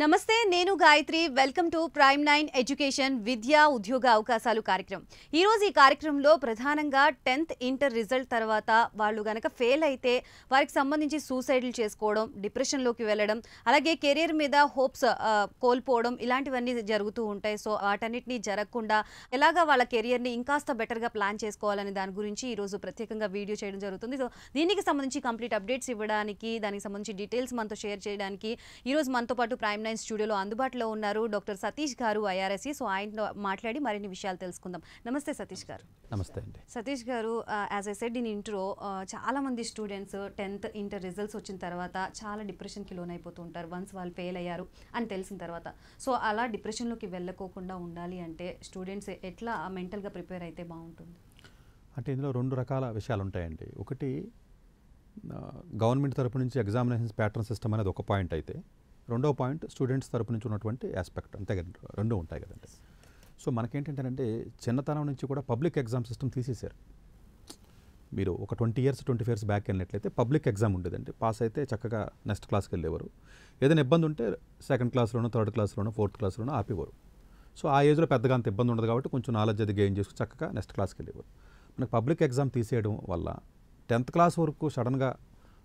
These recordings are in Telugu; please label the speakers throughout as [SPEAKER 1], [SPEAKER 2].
[SPEAKER 1] నమస్తే నేను Gayatri welcome to prime nine education విద్యా ఉద్యోగ అవకాశాలు కార్యక్రమం ఈరోజు ఈ కార్యక్రమంలో ప్రధానంగా టెన్త్ ఇంటర్ రిజల్ట్ తర్వాత వాళ్ళు గనక ఫెయిల్ అయితే వారికి సంబంధించి సూసైడ్లు చేసుకోవడం డిప్రెషన్లోకి వెళ్ళడం అలాగే కెరీర్ మీద హోప్స్ కోల్పోవడం ఇలాంటివన్నీ జరుగుతూ ఉంటాయి సో వాటన్నిటినీ జరగకుండా ఎలాగా వాళ్ళ కెరియర్ని ఇంకాస్త బెటర్గా ప్లాన్ చేసుకోవాలని దాని గురించి ఈరోజు ప్రత్యేకంగా వీడియో చేయడం జరుగుతుంది సో దీనికి సంబంధించి కంప్లీట్ అప్డేట్స్ ఇవ్వడానికి దానికి సంబంధించి డీటెయిల్స్ మనతో షేర్ చేయడానికి ఈరోజు మనతో పాటు ప్రైమ్ నైన్ స్టూడియోలో అందుబాటులో ఉన్నారు డాక్టర్ సతీష్ గారు ఐఆర్ఎస్సి సో ఆయనతో మాట్లాడి మరిన్ని విషయాలు తెలుసుకుందాం నమస్తే సతీష్ గారు నమస్తే అండి సతీష్ గారు as I said in intro చాలామంది స్టూడెంట్స్ టెన్త్ ఇంటర్ రిజల్ట్స్ వచ్చిన తర్వాత చాలా డిప్రెషన్కి లోన్ అయిపోతూ ఉంటారు వన్స్ వాళ్ళు ఫెయిల్ అయ్యారు అని తెలిసిన తర్వాత సో అలా డిప్రెషన్లోకి వెళ్ళకోకుండా ఉండాలి అంటే స్టూడెంట్స్ ఎట్లా మెంటల్గా ప్రిపేర్ అయితే బాగుంటుంది
[SPEAKER 2] అంటే ఇందులో రెండు రకాల విషయాలు ఉంటాయండి ఒకటి గవర్నమెంట్ తరపు నుంచి ఎగ్జామినేషన్స్ ప్యాటర్న్ సిస్టమ్ అనేది ఒక పాయింట్ అయితే రెండో పాయింట్ స్టూడెంట్స్ తరపు నుంచి ఉన్నటువంటి ఆస్పెక్ట్ అంతే కదండి రెండూ ఉంటాయి కదండి సో మనకేంటంటేనంటే చిన్నతనం నుంచి కూడా పబ్లిక్ ఎగ్జామ్ సిస్టమ్ తీసేశారు మీరు ఒక twenty years twenty years back వెళ్ళినట్లయితే పబ్లిక్ ఎగ్జామ్ ఉండేదండి పాస్ అయితే చక్కగా నెక్స్ట్ క్లాస్కి వెళ్ళేవారు ఏదైనా ఇబ్బంది ఉంటే సెకండ్ క్లాస్లోనో థర్డ్ క్లాస్లోనో ఫోర్త్ క్లాస్లోనో ఆపేవారు సో ఆ ఏజ్లో పెద్దగా అంత ఇబ్బంది ఉండదు కాబట్టి కొంచెం నాలెడ్జ్ అది గెయిన్ చేసుకుని చక్కగా నెక్స్ట్ క్లాస్కి వెళ్ళేవారు మనకు పబ్లిక్ ఎగ్జామ్ తీసేయడం వల్ల టెన్త్ క్లాస్ వరకు సడన్గా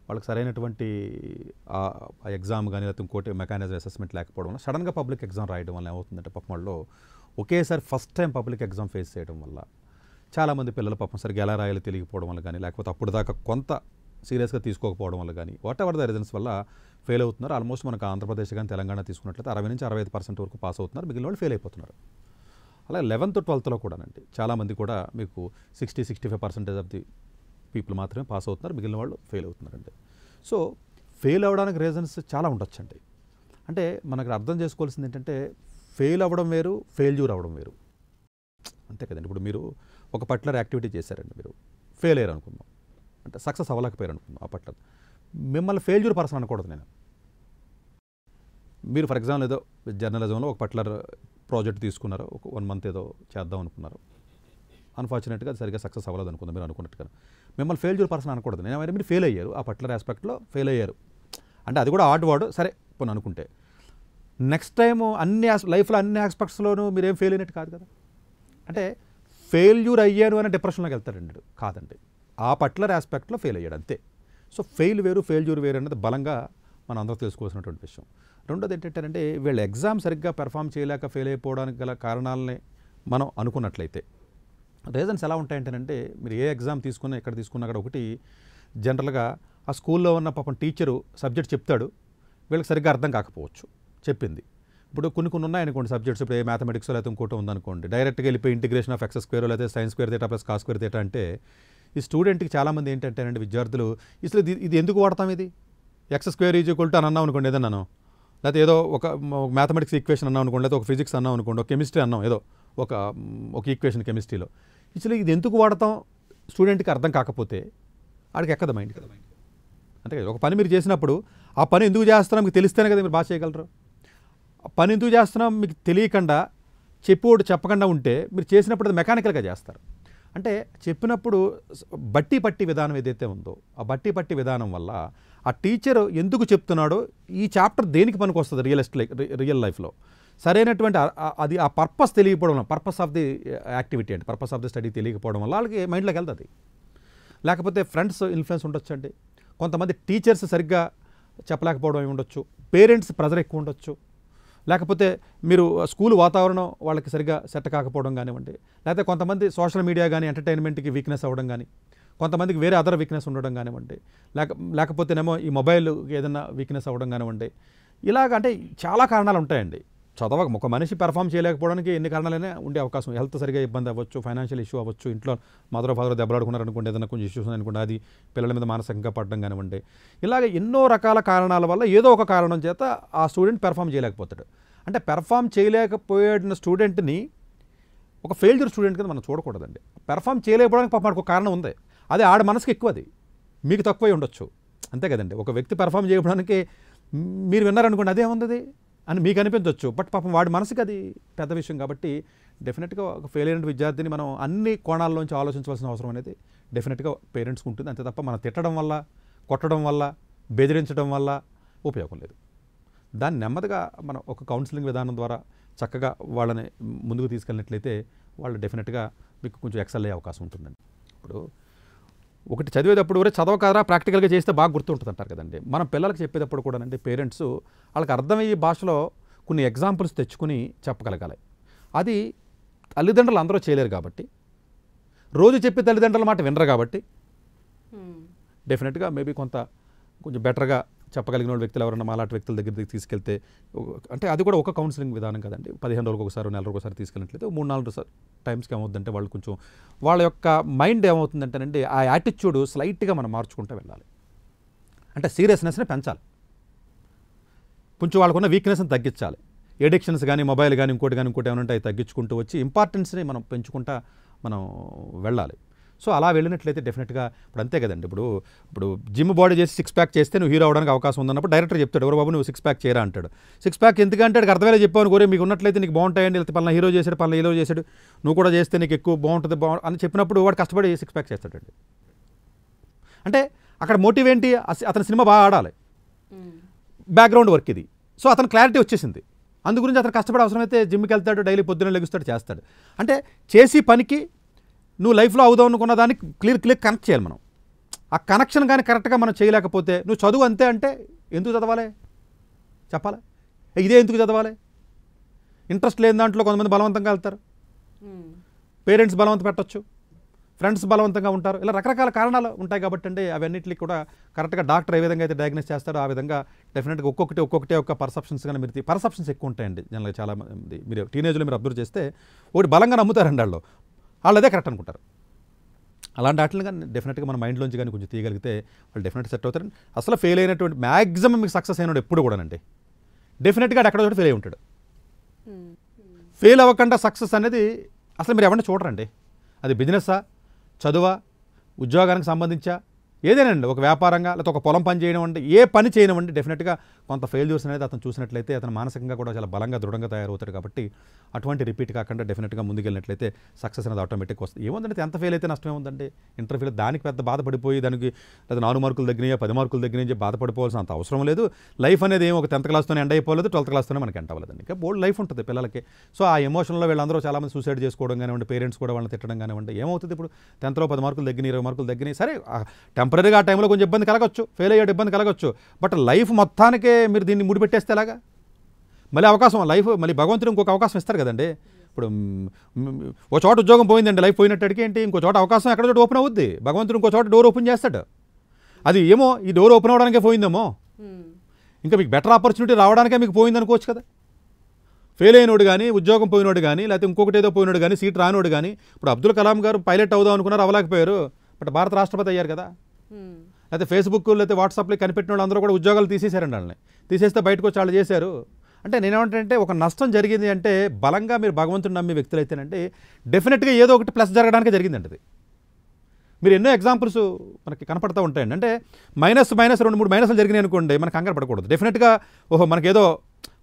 [SPEAKER 2] వాళ్ళకి సరైనటువంటి ఎగ్జామ్ కానీ లేకపోతే ఇంకోటి మెకానిజం అసెస్మెంట్ లేకపోవడం వల్ల సడన్గా పబ్లిక్ ఎగ్జామ్ రాయడం వల్ల ఏమవుతుందంటే పాపం వాళ్ళు ఒకేసారి first time public exam face చేయడం వల్ల చాలామంది పిల్లలు పాపం సరిగ్గా ఎలా రాయాలి తెలియకపోవడం వల్ల కానీ లేకపోతే అప్పుడు దాకా కొంత సీరియస్గా తీసుకోకపోవడం వల్ల కానీ వాట్ ఎవర్ ద రీజన్స్ వల్ల ఫెయిల్ అవుతున్నారు ఆల్మోస్ట్ మనకు ఆంధ్రప్రదేశ్ కానీ తెలంగాణ తీసుకున్నట్లయితే అరవై నుంచి అరవై ఐదు పర్సెంట్ వరకు పాస్ అవుతున్నారు మిగిలిన వాళ్ళు ఫెయిల్ అయిపోతున్నారు అలాగే లెవెన్త్ ట్వెల్త్లో కూడానండి చాలామంది కూడా మీకు sixty sixty five percentage of the people మాత్రమే పాస్ అవుతున్నారు మిగిలిన వాళ్ళు ఫెయిల్ అవుతున్నారండి సో ఫెయిల్ అవ్వడానికి రీజన్స్ చాలా ఉండొచ్చండి అంటే మనకు అర్థం చేసుకోవాల్సింది ఏంటంటే ఫెయిల్ అవ్వడం వేరు ఫెయిల్యూర్ అవ్వడం వేరు అంతే కదండి ఇప్పుడు మీరు ఒక పర్టికులర్ యాక్టివిటీ చేశారండి మీరు ఫెయిల్ అయ్యారు అనుకుందాం అంటే సక్సెస్ అవ్వలేకపోయారు అనుకుందాం ఆ పట్ల మిమ్మల్ని ఫెయిల్యూర్ పర్సన్ అనకూడదు నేను మీరు ఫర్ ఎగ్జాంపుల్ ఏదో జర్నలిజంలో ఒక పర్టికులర్ ప్రాజెక్ట్ తీసుకున్నారు ఒక వన్ మంత్ ఏదో చేద్దాం అనుకున్నారు అన్ఫార్చునేట్గా అది సరిగ్గా సక్సెస్ అవ్వలేదు అనుకుందాం మీరు అనుకున్నట్టుగా మిమ్మల్ని ఫెయిల్యూర్ పర్సన్ అనకూడదు నేనేమైనా మీరు ఫెయిల్ అయ్యారు ఆ పర్టికులర్ ఆస్పెక్ట్లో ఫెయిల్ అయ్యారు అంటే అది కూడా ఆర్ట్ వర్డ్ సరే పోనీ అనుకుంటే నెక్స్ట్ టైం అన్ని లైఫ్లో అన్ని ఆస్పెక్ట్స్లోనూ మీరేం ఫెయిల్ అయినట్టు కాదు కదా అంటే ఫెయిల్యూర్ అయ్యాను అనే డిప్రెషన్లోకి వెళ్తాడండి కాదండి ఆ పర్టికులర్ ఆస్పెక్ట్లో ఫెయిల్ అయ్యాడు అంతే సో ఫెయిల్ వేరు ఫెయిల్యూర్ వేరు అనేది బలంగా మనం అందరూ తెలుసుకోవాల్సినటువంటి విషయం రెండోది ఏంటంటే వీళ్ళు ఎగ్జామ్ సరిగ్గా పెర్ఫామ్ చేయలేక ఫెయిల్ అయిపోవడానికి గల కారణాలని మనం అనుకున్నట్లయితే రీజన్స్ ఎలా ఉంటాయంటేనంటే మీరు ఏ ఎగ్జామ్ తీసుకున్నా ఎక్కడ తీసుకున్నా అక్కడ ఒకటి జనరల్గా ఆ స్కూల్లో ఉన్న పాపం టీచరు సబ్జెక్ట్ చెప్తాడు వీళ్ళకి సరిగ్గా అర్థం కాకపోవచ్చు చెప్పింది ఇప్పుడు కొన్ని కొన్ని ఉన్నాయనుకోండి సబ్జెక్ట్స్ ఇప్పుడు ఏ మ్యాథమెటిక్స్ లేకపోతే ఇంకోటి ఉందనుకోండి డైరెక్ట్గా వెళ్ళిపోయి ఇంటిగ్రేషన్ ఆఫ్ ఎక్స్ స్క్వేర్ లేదా sine square theta plus cos square theta అంటే ఈ స్టూడెంట్కి చాలామంది ఏంటంటేనండి విద్యార్థులు ఇసలు ఇది ఎందుకు వాడతాం ఇది X square is equal to అని అన్నాం అనుకోండి ఏదన్నాను లేకపోతే ఏదో ఒక మ్యాథమెటిక్స్ ఈక్వేషన్ అన్నాం అనుకోండి లేకపోతే ఒక ఫిజిక్స్ అన్నాం అనుకోండి ఒక కెమిస్ట్రీ అన్నాం ఏదో ఒక ఒక ఈక్వేషన్ కెమిస్ట్రీలో ఇచ్చిన ఇది ఎందుకు వాడతాం స్టూడెంట్కి అర్థం కాకపోతే ఆడికి ఎక్కదు మైండ్ అంతే కదా ఒక పని మీరు చేసినప్పుడు ఆ పని ఎందుకు చేస్తున్నాం మీకు తెలిస్తేనే కదా మీరు బాగా చేయగలరు పని ఎందుకు చేస్తున్నాం మీకు తెలియకుండా చెప్పోడు చెప్పకుండా ఉంటే మీరు చేసినప్పుడు అది మెకానికల్గా చేస్తారు అంటే చెప్పినప్పుడు బట్టి పట్టి విధానం ఏదైతే ఉందో ఆ బట్టి పట్టి విధానం వల్ల ఆ టీచర్ ఎందుకు చెప్తున్నాడో ఈ చాప్టర్ దేనికి పనికి వస్తుంది రియలిస్ట్ లైఫ్ రియల్ లైఫ్లో సరైనటువంటి అది ఆ పర్పస్ తెలియకపోవడం వల్ల పర్పస్ ఆఫ్ ది యాక్టివిటీ అండి పర్పస్ ఆఫ్ ది స్టడీ తెలియకపోవడం వల్ల వాళ్ళకి మైండ్లోకి వెళ్తుంది లేకపోతే ఫ్రెండ్స్ ఇన్ఫ్లుయెన్స్ ఉండొచ్చు అండి కొంతమంది టీచర్స్ సరిగ్గా చెప్పలేకపోవడం ఉండొచ్చు పేరెంట్స్ ప్రెజర్ ఎక్కువ ఉండొచ్చు లేకపోతే మీరు స్కూల్ వాతావరణం వాళ్ళకి సరిగ్గా సెట్ కాకపోవడం కానివ్వండి లేకపోతే కొంతమంది సోషల్ మీడియా కానీ ఎంటర్టైన్మెంట్కి వీక్నెస్ అవ్వడం కానీ కొంతమందికి వేరే అదర్ వీక్నెస్ ఉండడం కానివ్వండి లేక లేకపోతేనేమో ఈ మొబైల్ ఏదైనా వీక్నెస్ అవ్వడం కానివ్వండి ఇలాగ అంటే చాలా కారణాలు ఉంటాయండి చదవక ఒక మనిషి పెర్ఫామ్ చేయలేకపోవడానికి ఎన్ని కారణాలైనా ఉండే అవకాశం హెల్త్ సరిగా ఇబ్బంది అవ్వచ్చు ఫైనాన్షియల్ ఇష్యూ అవ్వచ్చు ఇంట్లో మదర్ ఫాదర్ దెబ్బలాడుకున్నారనుకోండి ఏదైనా కొంచెం ఇష్యూస్ అనుకోండి అది పిల్లల మీద మానసికంగా పడడం కానివ్వండి ఇలాగ ఎన్నో రకాల కారణాల వల్ల ఏదో ఒక కారణం చేత ఆ స్టూడెంట్ పెర్ఫామ్ చేయలేకపోతాడు అంటే పెర్ఫామ్ చేయలేకపోయిన స్టూడెంట్ని ఒక ఫెయిల్యూర్ స్టూడెంట్ కింద మనం చూడకూడదండి పెర్ఫామ్ చేయలేకపోవడానికి పాప మనకు కారణం ఉంది అది ఆడ మనసుకి ఎక్కువ అది మీకు తక్కువై ఉండొచ్చు అంతే కదండి ఒక వ్యక్తి పెర్ఫామ్ చేయడానికి మీరు విన్నారనుకోండి అదే ఉంది అని మీకు అనిపించవచ్చు బట్ పాపం వాడి మనసుకి అది పెద్ద విషయం కాబట్టి డెఫినెట్గా ఒక ఫెయిల్ అయిన విద్యార్థిని మనం అన్ని కోణాల్లోంచి ఆలోచించవలసిన అవసరం అనేది డెఫినెట్గా పేరెంట్స్కి ఉంటుంది అంతే తప్ప మనం తిట్టడం వల్ల కొట్టడం వల్ల బెదిరించడం వల్ల ఉపయోగం లేదు దాన్ని నెమ్మదిగా మనం ఒక కౌన్సిలింగ్ విధానం ద్వారా చక్కగా వాళ్ళని ముందుకు తీసుకెళ్ళినట్లయితే వాళ్ళు డెఫినెట్గా మీకు కొంచెం ఎక్సెల్ అయ్యే అవకాశం ఉంటుందండి ఇప్పుడు ఒకటి చదివేటప్పుడు కూడా చదవకరా ప్రాక్టికల్గా చేస్తే బాగా గుర్తుంటుంది అంటారు కదండి మనం పిల్లలకు చెప్పేటప్పుడు కూడానండి పేరెంట్స్ వాళ్ళకి అర్థమయ్యే భాషలో కొన్ని ఎగ్జాంపుల్స్ తెచ్చుకుని చెప్పగలగాలి అది తల్లిదండ్రులు అందరూ చేయలేరు కాబట్టి రోజు చెప్పే తల్లిదండ్రుల మాట వినరు కాబట్టి డెఫినెట్గా మేబీ కొంత కొంచెం బెటర్గా చెప్పగలిగిన వ్యక్తులు ఎవరన్నా మాలాంటి వ్యక్తుల దగ్గర తీసుకెళ్తే అంటే అది కూడా ఒక కౌన్సిలింగ్ విధానం కదండి పదిహేను రోజులకు ఒకసారి నెల ఒకసారి తీసుకెళ్ళినట్లయితే మూడు నాలుగు టైమ్స్కి ఏమవుతుందంటే వాళ్ళు కొంచెం వాళ్ళ యొక్క మైండ్ ఏమవుతుందంటేనండి ఆ యాటిట్యూడ్ స్లైట్గా మనం మార్చుకుంటూ వెళ్ళాలి అంటే సీరియస్నెస్ని పెంచాలి కొంచెం వాళ్ళకున్న వీక్నెస్ని తగ్గించాలి ఎడిక్షన్స్ కానీ మొబైల్ కానీ ఇంకోటి కానీ ఇంకోటి ఏమైనా అవి తగ్గించుకుంటూ వచ్చి ఇంపార్టెన్స్ని మనం పెంచుకుంటా మనం వెళ్ళాలి సో అలా వెళ్ళినట్లయితే డెఫినెట్గా ఇప్పుడు అంతే కదండి ఇప్పుడు ఇప్పుడు జిమ్ బాడీ చేసి సిక్స్ ప్యాక్ చేస్తే నువ్వు హీరో అవడానికి అవకాశం ఉందన్నప్పుడు డైరెక్టర్ చెప్తాడు ఎవరు బాబు నువ్వు సిక్స్ ప్యాక్ చేయరా అంటాడు సిక్స్ ప్యాక్ ఎందుకంటే అర్థమయ్యేలా చెప్పాను కోరే మీకు ఉన్నట్లయితే నీకు బాగుంటాయండి లేకపోతే పలానా హీరో చేశాడు పలానా హీరో చేశాడు నువ్వు కూడా చేస్తే నీకు ఎక్కువ బాగుంటుంది బాగుంటుంది అని చెప్పినప్పుడు వాడు కష్టపడి సిక్స్ ప్యాక్ చేస్తాడండి అంటే అక్కడ మోటివ్ ఏంటి అతని సినిమా బాగా ఆడాలి బ్యాక్గ్రౌండ్ వర్క్ ఇది సో అతను క్లారిటీ వచ్చేసింది అందు గురించి అతను కష్టపడే అవసరం అయితే జిమ్కి వెళ్తాడు డైలీ పొద్దున్న లెగుస్తాడు చేస్తాడు అంటే చేసి పనికి నువ్వు లైఫ్లో అవుదాం అనుకున్న దానికి క్లియర్ క్లియర్ కనెక్ట్ చేయాలి మనం ఆ కనెక్షన్ కానీ కరెక్ట్గా మనం చేయలేకపోతే నువ్వు చదువు అంతే అంటే ఎందుకు చదవాలి చెప్పాలి ఇదే ఎందుకు చదవాలి ఇంట్రెస్ట్ లేని దాంట్లో కొంతమంది బలవంతంగా వెళ్తారు పేరెంట్స్ బలవంతం పెట్టచ్చు ఫ్రెండ్స్ బలవంతంగా ఉంటారు ఇలా రకరకాల కారణాలు ఉంటాయి కాబట్టి అండి అవన్నిటికి కూడా కరెక్ట్గా డాక్టర్ ఏ విధంగా అయితే డయాగ్నోస్ చేస్తారో ఆ విధంగా డెఫినెట్గా ఒక్కొక్కటి ఒక్కొక్కటి ఒక్క పర్సెప్షన్స్ కానీ మీరు పర్సెప్షన్స్ ఎక్కువ ఉంటాయండి జనరల్గా మంది మీరు టీనేజ్లో మీరు అబ్జర్వ్ చేస్తే ఒకటి బలంగా నమ్ముతారండి వాళ్ళు వాళ్ళు అదే కరెక్ట్ అనుకుంటారు అలాంటి వాటిని కానీ డెఫినెట్గా మన మైండ్లోంచి కానీ కొంచెం తీయగలిగితే వాళ్ళు డెఫినెట్ సెట్ అవుతారు అసలు ఫెయిల్ అయినటువంటి మ్యాక్సిమం మీకు సక్సెస్ అయినాడు ఎప్పుడు కూడానండి డెఫినెట్గా అక్కడ ఒకటి ఫెయిల్ అయి ఉంటాడు ఫెయిల్ అవ్వకుండా సక్సెస్ అనేది అసలు మీరు ఎవరిని చూడరండి అది బిజినెస్సా చదువా ఉద్యోగానికి సంబంధించా ఏదేనండి ఒక వ్యాపారంగా లేకపోతే ఒక పొలం పని చేయడం అంటే ఏ పని చేయనివ్వండి డెఫినెట్గా కొంత ఫెయిల్యూర్స్ అనేది అతను చూసినట్లయితే అతను మానసికంగా కూడా చాలా బలంగా దృఢంగా తయారవుతాడు కాబట్టి అటువంటి రిపీట్ కాకుండా డెఫినెట్గా ముందుకెళ్ళినట్లయితే సక్సెస్ అనేది ఆటోమేటిక్ వస్తుంది ఏముందంటే ఎంత ఫెయిల్ అయితే నష్టం ఏముందండి ఇంటర్ దానికి పెద్ద బాధపడిపోయి దానికి లేదా నాలుగు మార్కులు దగ్గర పది మార్కులు దగ్గర బాధపడిపోవాల్సిన అంత అవసరం లేదు లైఫ్ అనేది ఏమో ఒక టెన్త్ క్లాస్తోనే ఎండ్ అయిపోలేదు ట్వెల్త్ క్లాస్తోనే మనకి ఎంట అవ్వలేదండి ఇంకా బోల్డ్ లైఫ్ ఉంటుంది పిల్లలకి సో ఆ ఎమోషన్లో వీళ్ళందరూ చాలామంది సూసైడ్ చేసుకోవడం కానివ్వండి పేరెంట్స్ కూడా వాళ్ళని తిట్టడం కానివ్వండి ఏమవుతుంది ఇప్పుడు టెన్త్లో పది మార్కులు దగ్గర ఇరవై మార్కులు దగ్గర సరే టెంపరీగా ఆ టైంలో కొంచెం ఇబ్బంది కలగచ్చు ఫెయిల్ అయ్యే ఇబ్బంది కలగచ్చు బట్ లైఫ్ మొత్తానికే మీరు దీన్ని ముడిపెట్టేస్తే ఎలాగా మళ్ళీ అవకాశం లైఫ్ మళ్ళీ భగవంతుడు ఇంకొక అవకాశం ఇస్తారు కదండి ఇప్పుడు ఓ చోట ఉద్యోగం పోయిందండి లైఫ్ పోయినట్టడికి ఏంటి ఇంకో చోట అవకాశం ఎక్కడ చోట ఓపెన్ అవుద్ది భగవంతుడు ఇంకో చోట డోర్ ఓపెన్ చేస్తాడు అది ఏమో ఈ డోర్ ఓపెన్ అవడానికే పోయిందేమో ఇంకా మీకు బెటర్ ఆపర్చునిటీ రావడానికే మీకు పోయింది అనుకోవచ్చు కదా ఫెయిల్ అయినోడు కానీ ఉద్యోగం పోయినోడు కానీ లేకపోతే ఇంకొకటి ఏదో పోయినోడు కానీ సీట్ రానోడు కానీ ఇప్పుడు అబ్దుల్ కలాం గారు పైలట్ అవుదాం అనుకున్నారు అవ్వలేకపోయారు బట్ భారత రాష్ట్రపతి అయ్యారు కదా లేకపోతే ఫేస్బుక్ లేకపోతే వాట్సాప్లో కనిపెట్టిన వాళ్ళు అందరూ కూడా ఉద్యోగాలు తీసేశారండి వాళ్ళని తీసేస్తే బయటకు వచ్చి వాళ్ళు చేశారు అంటే నేనేమంటే ఒక నష్టం జరిగింది అంటే బలంగా మీరు భగవంతుడు నమ్మే వ్యక్తులు అయితేనంటే డెఫినెట్గా ఏదో ఒకటి ప్లస్ జరగడానికి జరిగిందండి అది మీరు ఎన్నో ఎగ్జాంపుల్స్ మనకి కనపడతా ఉంటాయండి అంటే మైనస్ మైనస్ రెండు మూడు మైనస్లు జరిగినాయి అనుకోండి మనకు కంగారు పడకూడదు డెఫినెట్గా ఓహో మనకేదో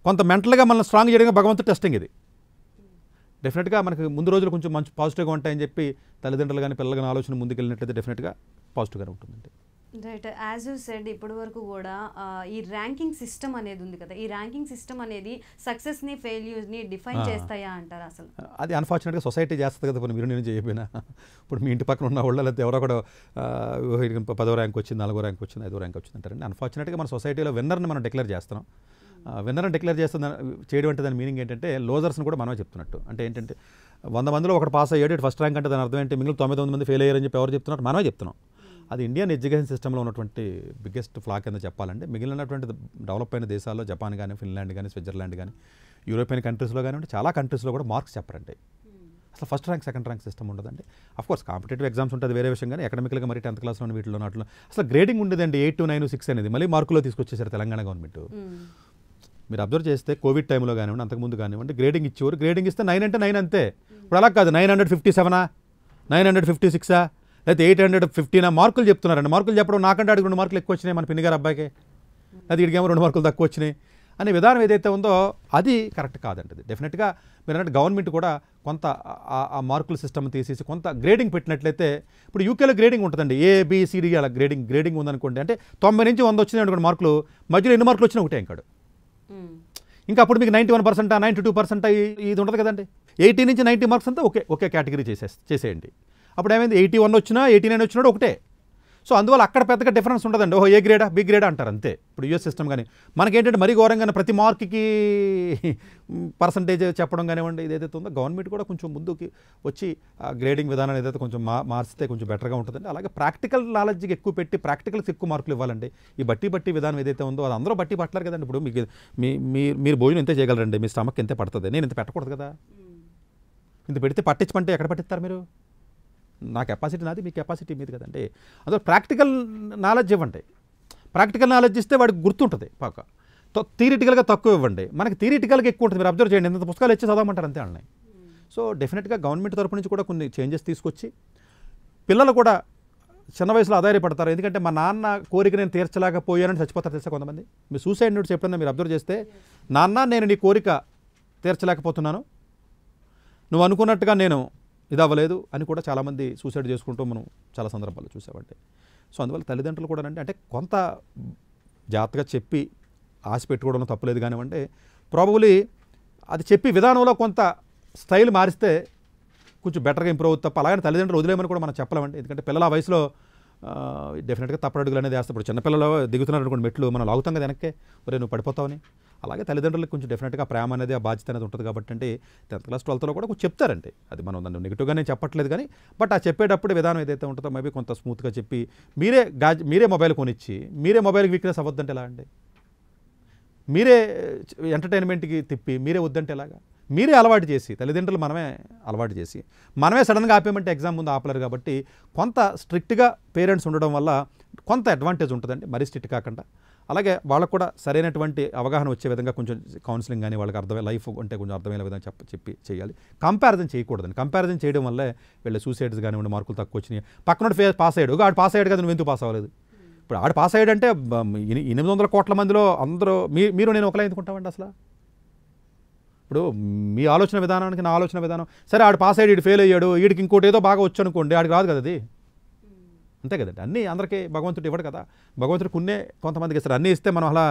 [SPEAKER 2] కొంత మెంటల్గా మనం స్ట్రాంగ్ చేయడం భగవంతుడు టెస్టింగ్ ఇది డెఫినెట్గా మనకి ముందు రోజులు కొంచెం మంచి పాజిటివ్గా ఉంటాయని చెప్పి తల్లిదండ్రులు కానీ పిల్లలు కానీ ఆలోచన వెళ్ళినట్లయితే డెఫినెట్గా పాజిటివ్గానే ఉంటుందండి
[SPEAKER 1] రైట్ యాజ్ యూ సెడ్ ఇప్పటి వరకు కూడా ఈ ర్యాంకింగ్ సిస్టమ్ అనేది ఉంది కదా ఈ ర్యాంకింగ్ సిస్టమ్ అనేది సక్సెస్ని ని డిఫైన్ చేస్తాయా అంటారు అసలు
[SPEAKER 2] అది అన్ఫార్చునేట్గా సొసైటీ చేస్తుంది కదా మీరు నేను చేయబోయినా ఇప్పుడు మీ ఇంటి పక్కన ఉన్న వాళ్ళు ఎవరో కూడా పదో ర్యాంక్ వచ్చింది నాలుగో ర్యాంక్ వచ్చింది ఐదో ర్యాంక్ వచ్చింది అంటారండి గా మన సొసైటీలో విన్నర్ని మనం డిక్లేర్ చేస్తున్నాం విన్నర్ని డిక్లేర్ చేస్తున్న చేయడం అంటే దాని మీనింగ్ ఏంటంటే లోజర్స్ని కూడా మనమే చెప్తున్నట్టు అంటే ఏంటంటే వంద మందిలో ఒకటి పాస్ అయ్యాడు ఫస్ట్ ర్యాంక్ అంటే దాని అర్థం ఏంటి మిగిలిన తొమ్మిది మంది ఫెయిల్ అయ్యారని చెప్పి ఎవరు చెప్తున్నారు మనమే చెప్తున్నాం అది ఇండియన్ ఎడ్యుకేషన్ సిస్టంలో ఉన్నటువంటి బిగ్గెస్ట్ ఫ్లాక్ కింద చెప్పాలంటే మిగిలినటువంటి డెవలప్ అయిన దేశాల్లో జపాన్ కానీ ఫిన్లాండ్ కానీ స్విట్జర్లాండ్ కానీ యూరోపియన్ కంట్రీస్లో కానివ్వండి చాలా కంట్రీస్లో కూడా మార్క్స్ చెప్పరండి hmm. అసలు first rank second rank system ఉండదండి కోర్స్ కాంపిటేటివ్ ఎగ్జామ్స్ ఉంటుంది వేరే విషయం కానీ అకాడమిక్గా మరి టెన్త్ క్లాస్లో వీటిలో నాట్లో అసలు గ్రేడింగ్ ఉండేదండి ఎయిట్ నైన్ సిక్స్ అనేది మళ్ళీ మార్కులో తీసుకొచ్చేసారు తెలంగాణ గవర్నమెంట్ hmm. మీరు అబ్జర్వ్ చేస్తే కోవిడ్ టైంలో కానివ్వండి అంతకుముందు కానివ్వండి గ్రేడింగ్ ఇచ్చేవారు గ్రేడింగ్ ఇస్తే నైన్ అంటే నైన్ అంతే hmm. ఇప్పుడు అలా కాదు నైన్ హండ్రెడ్ ఫిఫ్టీ సెవెనా నైన్ హండ్రెడ్ ఫిఫ్టీ సిక్సా లేకపోతే ఎయిట్ హండ్రెడ్ ఫిఫ్టీనా మార్కులు చెప్తున్నారండి మార్కులు చెప్పడం నాకంటే అడిగి రెండు మార్కులు ఎక్కువ వచ్చినాయి మన పిన్నిగారు అబ్బాయికి అది ఇడిగేమో రెండు మార్కులు తక్కువ వచ్చినాయి అనే విధానం ఏదైతే ఉందో అది కరెక్ట్ కాదండి డెఫినెట్గా మీరు అన్నట్టు గవర్నమెంట్ కూడా కొంత ఆ మార్కుల సిస్టమ్ తీసేసి కొంత గ్రేడింగ్ పెట్టినట్లయితే ఇప్పుడు యూకేలో గ్రేడింగ్ ఉంటుందండి ఏబిసిడి అలా గ్రేడింగ్ గ్రేడింగ్ ఉందనుకోండి అంటే తొంభై నుంచి వంద వచ్చినాయి అనుకోండి మార్కులు మధ్యలో ఎన్ని మార్కులు వచ్చినా ఒకటే ఇంకాడు ఇంకా అప్పుడు మీకు నైంటీ వన్ పర్సెంటా నైంటీ టూ పర్సెంటా ఇది ఉండదు కదండి ఎయిటీ నుంచి నైంటీ మార్క్స్ అంతా ఒకే ఒకే కేటగిరీ చేసే చేసేయండి అప్పుడు ఏమైంది ఎయిటీ వన్ వచ్చినా ఎయిటీ నైన్ వచ్చినా ఒకటే సో అందువల్ల అక్కడ పెద్దగా డిఫరెన్స్ ఉండదండి ఓ ఏ గ్రేడా బి గ్రేడా అంటారు అంతే ఇప్పుడు యూఎస్ సిస్టమ్ కానీ మనకేంటంటే మరీ ఘోరంగా ప్రతి మార్క్కి పర్సంటేజ్ చెప్పడం కానివ్వండి ఏదైతే ఉందో గవర్నమెంట్ కూడా కొంచెం ముందుకి వచ్చి గ్రేడింగ్ విధానం ఏదైతే కొంచెం మార్చితే కొంచెం బెటర్గా ఉంటుందండి అలాగే ప్రాక్టికల్ నాలెడ్జ్కి ఎక్కువ పెట్టి ప్రాక్టికల్స్ ఎక్కువ మార్కులు ఇవ్వాలండి ఈ బట్టి బట్టి విధానం ఏదైతే ఉందో అది అందరూ బట్టి పట్టలేరు కదండి ఇప్పుడు మీకు మీ మీరు భోజనం ఎంత చేయగలరండి మీ స్టమక్ ఎంత పడుతుంది నేను ఇంత పెట్టకూడదు కదా ఇంత పెడితే పట్టించమంటే ఎక్కడ పట్టిస్తారు మీరు నా కెపాసిటీ నాది మీ కెపాసిటీ మీది కదండి అందులో ప్రాక్టికల్ నాలెడ్జ్ ఇవ్వండి ప్రాక్టికల్ నాలెడ్జ్ ఇస్తే వాడికి గుర్తుంటుంది పాక థీరిటికల్గా తక్కువ ఇవ్వండి మనకి థీరిటికల్గా ఎక్కువ ఉంటుంది మీరు అబ్జర్వ్ చేయండి ఎంత పుస్తకాలు ఇచ్చి చదవమంటారు అంతే అన్నాయి సో డెఫినెట్గా గవర్నమెంట్ తరపు నుంచి కూడా కొన్ని చేంజెస్ తీసుకొచ్చి పిల్లలు కూడా చిన్న వయసులో ఆధారపడతారు ఎందుకంటే మా నాన్న కోరిక నేను తీర్చలేకపోయానని చచ్చిపోతారు తెలుసా కొంతమంది మీరు సూసైడ్ నోట్స్ ఎప్పుడన్నా మీరు అబ్జర్వ్ చేస్తే నాన్న నేను నీ కోరిక తీర్చలేకపోతున్నాను నువ్వు అనుకున్నట్టుగా నేను ఇది అవ్వలేదు అని కూడా చాలామంది సూసైడ్ చేసుకుంటూ మనం చాలా సందర్భాల్లో చూసామంటే సో అందువల్ల తల్లిదండ్రులు కూడా అంటే అంటే కొంత జాగ్రత్తగా చెప్పి ఆశ పెట్టుకోవడం తప్పలేదు కానివ్వండి ప్రాబబ్లీ అది చెప్పి విధానంలో కొంత స్టైల్ మారిస్తే కొంచెం బెటర్గా ఇంప్రూవ్ అవుతుంది తప్ప అలాగే తల్లిదండ్రులు వదిలేమని కూడా మనం చెప్పలేమండి ఎందుకంటే పిల్లల వయసులో డెఫినెట్గా తప్పడుగులు అనేది వేస్తే ఇప్పుడు చిన్నపిల్లలు దిగుతున్నారు అనుకోండి మెట్లు మనం లాగుతాం కదా వెనక్కి ఒరే నువ్వు పడిపోతావని అలాగే తల్లిదండ్రులకు కొంచెం డెఫినెట్గా ప్రేమ అనేది ఆ బాధ్యత అనేది ఉంటుంది కాబట్టి అంటే టెన్త్ క్లాస్ ట్వెల్త్లో కూడా కొంచెం చెప్తారండి అది మనం దాన్ని నెగిటివ్గా నేను చెప్పట్లేదు కానీ బట్ ఆ చెప్పేటప్పుడు విధానం ఏదైతే ఉంటుందో మేబీ కొంత స్మూత్గా చెప్పి మీరే గాజ్ మీరే మొబైల్ కొనిచ్చి మీరే మొబైల్కి వీక్నెస్ అవ్వద్దంటే ఎలా అండి మీరే ఎంటర్టైన్మెంట్కి తిప్పి మీరే వద్దంటే ఎలాగా మీరే అలవాటు చేసి తల్లిదండ్రులు మనమే అలవాటు చేసి మనమే సడన్గా ఆపేయమంటే ఎగ్జామ్ ముందు ఆపలేరు కాబట్టి కొంత స్ట్రిక్ట్గా పేరెంట్స్ ఉండడం వల్ల కొంత అడ్వాంటేజ్ ఉంటుందండి మరీ స్ట్రిక్ట్ కాకుండా అలాగే వాళ్ళకు కూడా సరైనటువంటి అవగాహన వచ్చే విధంగా కొంచెం కౌన్సిలింగ్ కానీ వాళ్ళకి అర్థమయ్యే లైఫ్ అంటే కొంచెం అర్థమయ్యే విధంగా చెప్ప చెప్పి చేయాలి కంపారిజన్ చేయకూడదండి కంపారిజన్ చేయడం వల్లే వీళ్ళ సూసైడ్స్ కానీ కానివ్వండి మార్కులు తక్కువ వచ్చినాయి పక్కన ఫే పాస్ అయ్యాడు ఆడు పాస్ అయ్యాడు కదా నువ్వు ఎందుకు పాస్ అవ్వలేదు ఇప్పుడు ఆడు పాస్ అయ్యాడంటే ఎనిమిది వందల కోట్ల మందిలో అందరూ మీ మీరు నేను ఒకలా ఎందుకుంటామండి అసలు ఇప్పుడు మీ ఆలోచన విధానానికి నా ఆలోచన విధానం సరే ఆడు పాస్ అయ్యాడు ఫెయిల్ అయ్యాడు వీడికి ఇంకోటి ఏదో బాగా వచ్చు అనుకోండి ఆడికి రాదు కదా అది అంతే కదండి అన్నీ అందరికీ భగవంతుడు ఇవ్వడు కదా భగవంతుడు కొన్నే కొంతమందికి ఇస్తారు అన్నీ ఇస్తే మనం అలా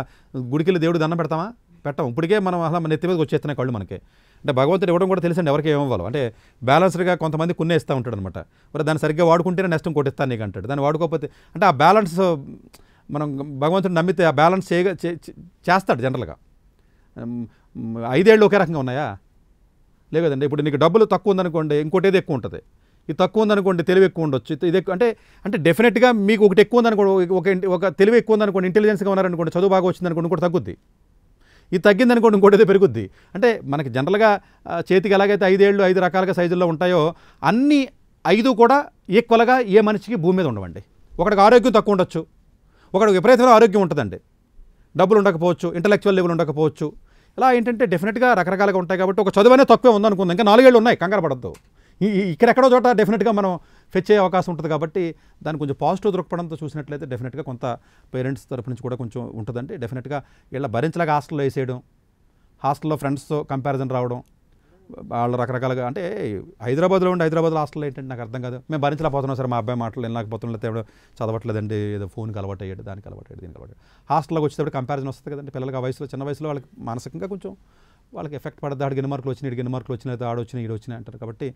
[SPEAKER 2] గుడికెళ్ళి దేవుడు దండం పెడతామా పెట్టాం ఇప్పటికే మనం అలా మన నెత్తి మీదకి వచ్చేస్తున్నాయి కళ్ళు మనకి అంటే భగవంతుడు ఇవ్వడం కూడా తెలిసండి ఎవరికి ఏమవ్వాలి అంటే బ్యాలెన్స్డ్గా కొంతమంది కొన్నే ఇస్తూ ఉంటాడు అనమాట మరి దాన్ని సరిగ్గా వాడుకుంటేనే నెక్స్ట్ కొట్టిస్తాను నీకు అంటాడు దాన్ని వాడుకోకపోతే అంటే ఆ బ్యాలెన్స్ మనం భగవంతుడు నమ్మితే ఆ బ్యాలెన్స్ చేయ చేస్తాడు జనరల్గా ఐదేళ్ళు ఒకే రకంగా ఉన్నాయా లేదండి ఇప్పుడు నీకు డబ్బులు తక్కువ ఉందనుకోండి ఇంకోటి ఏది ఎక్కువ ఉంటుంది ఇది తక్కువ ఉందనుకోండి తెలివి ఎక్కువ ఉండొచ్చు ఇది అంటే అంటే డెఫినెట్గా మీకు ఒకటి ఎక్కువ ఉందనుకోండి ఒక ఒక తెలివి ఎక్కువ ఉందనుకోండి ఇంటెలిజెన్స్గా ఉన్నారనుకోండి చదువు బాగా వచ్చిందనుకోండి ఇంకోటి తగ్గుద్ది ఇది తగ్గిందనుకోండి ఇంకోటి అయితే పెరుగుద్ది అంటే మనకి జనరల్గా చేతికి ఎలాగైతే ఐదేళ్ళు ఐదు రకాలుగా సైజుల్లో ఉంటాయో అన్ని ఐదు కూడా ఈక్వల్గా ఏ మనిషికి భూమి మీద ఉండవండి ఒకటికి ఆరోగ్యం తక్కువ ఉండొచ్చు ఒకడికి విపరీతమైన ఆరోగ్యం ఉంటుందండి డబ్బులు ఉండకపోవచ్చు ఇంటలెక్చువల్ లెవెల్ ఉండకపోవచ్చు ఇలా ఏంటంటే డెఫినెట్గా రకరకాలుగా ఉంటాయి కాబట్టి ఒక చదువు అనేది తక్కువే ఉందనుకుందాం ఇంకా నాలుగేళ్ళు ఉన్నాయి కంగారు పడద్దు ఇక్కడెక్కడో చోట డెఫినెట్గా మనం ఫెచ్ అయ్యే అవకాశం ఉంటుంది కాబట్టి దాన్ని కొంచెం పాజిటివ్ దృక్పథంతో చూసినట్లయితే డెఫినెట్గా కొంత పేరెంట్స్ తరఫు నుంచి కూడా కొంచెం ఉంటుందండి డెఫినెట్గా వీళ్ళ భరించలేక హాస్టల్లో వేసేయడం హాస్టల్లో ఫ్రెండ్స్తో కంపారిజన్ రావడం వాళ్ళు రకరకాలుగా అంటే హైదరాబాద్లో ఉండి హైదరాబాద్లో హాస్టల్ ఏంటంటే నాకు అర్థం కాదు మేము భరించలేకపోతున్నాం సార్ మా అబ్బాయి మాటలు వినలేకపోతున్నాం లేకపోతే చదవట్లేదండి ఏదో ఫోన్కి అలవాటు అయ్యాడు దానికి అలవాటు అయ్యాడు దీనికి అలవాటు హాస్టల్లోకి వచ్చేటప్పుడు కంపారిజన్ వస్తుంది కదండి పిల్లలకి ఆ వయసులో చిన్న వయసులో వాళ్ళకి మానసికంగా కొంచెం వాళ్ళకి ఎఫెక్ట్ పడద్దు ఆడికి ఎన్ని మార్కులు వచ్చినాయి ఇడికి ఎన్ని మార్కులు వచ్చినాయి ఆడ వచ్చినాయి ఈడు వచ్చినాయి అంటారు కాబట్టి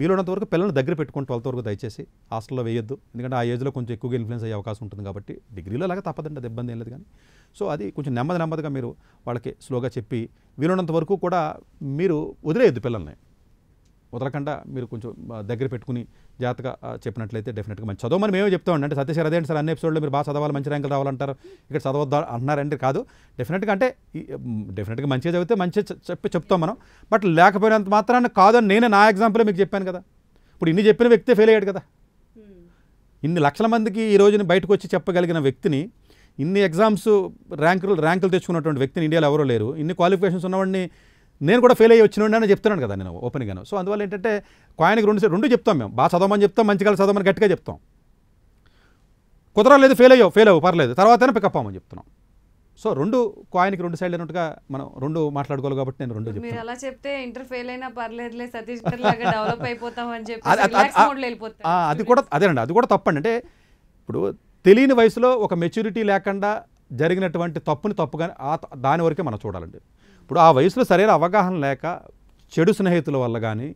[SPEAKER 2] వీలున్నంత వరకు పిల్లల్ని దగ్గర పెట్టుకుని ట్వెల్త్ వరకు దయచేసి హాస్టల్లో వేయొద్దు ఎందుకంటే ఆ ఏజ్లో కొంచెం ఎక్కువగా ఇన్ఫ్లుయెన్స్ అయ్యే అవకాశం ఉంటుంది కాబట్టి డిగ్రీలో అలాగే తప్పదండి అది ఇబ్బంది ఏం లేదు కానీ సో అది కొంచెం నెమ్మది నెమ్మదిగా మీరు వాళ్ళకి స్లోగా చెప్పి వీలున్నంత వరకు కూడా మీరు వదిలేయద్దు పిల్లల్ని వదలకుండా మీరు కొంచెం దగ్గర పెట్టుకుని జాగ్రత్తగా చెప్పినట్లయితే డెఫినెట్గా మంచి చదువు మేమే చెప్తా ఉండండి అంటే సత్యశారు అదే సార్ అన్ని ఎపిసోడ్లో మీరు బాగా చదవాలి మంచి ర్యాంకులు రావాలంటారు ఇక్కడ చదవద్దా అంటున్నారంటే కాదు డెఫినెట్గా అంటే డెఫినెట్గా మంచిగా చదివితే మంచిగా చెప్పి చెప్తాం మనం బట్ లేకపోయినంత మాత్రాన్ని కాదని నేనే నా ఎగ్జాంపుల్ మీకు చెప్పాను కదా ఇప్పుడు ఇన్ని చెప్పిన వ్యక్తే ఫెయిల్ అయ్యాడు కదా hmm. ఇన్ని లక్షల మందికి ఈ రోజున బయటకు వచ్చి చెప్పగలిగిన వ్యక్తిని ఇన్ని ఎగ్జామ్స్ ర్యాంకులు ర్యాంకులు తెచ్చుకున్నటువంటి వ్యక్తిని ఇండియాలో ఎవరో లేరు ఇన్ని క్వాలిఫికేషన్స్ ఉన్నవాడిని నేను కూడా ఫెయిల్ అయ్యి వచ్చిన అని చెప్తున్నాను కదా నేను ఓపెన్గాను సో అందువల్ల ఏంటంటే కాయనికి రెండు రెండు చెప్తాం మేము బాగా చదవమని చెప్తాం మంచి కాలు చదవమని గట్టిగా చెప్తాం కుదరలేదు ఫెయిల్ అయ్యో ఫెయిల్ అవ్వు పర్లేదు తర్వాతనే పికప్ అవ్వమని చెప్తున్నాం సో రెండు కాయిన్కి రెండు సైడ్ అయినట్టుగా మనం రెండు మాట్లాడుకోవాలి కాబట్టి నేను రెండు
[SPEAKER 1] అలా చెప్తే అయినా పర్లేదులే డెవలప్ అయిపోతాం అని
[SPEAKER 2] అది కూడా అదేనండి అది కూడా తప్పండి అంటే ఇప్పుడు తెలియని వయసులో ఒక మెచ్యూరిటీ లేకుండా జరిగినటువంటి తప్పుని తప్పుగా దాని వరకే మనం చూడాలండి ఇప్పుడు ఆ వయసులో సరైన అవగాహన లేక చెడు స్నేహితుల వల్ల కానీ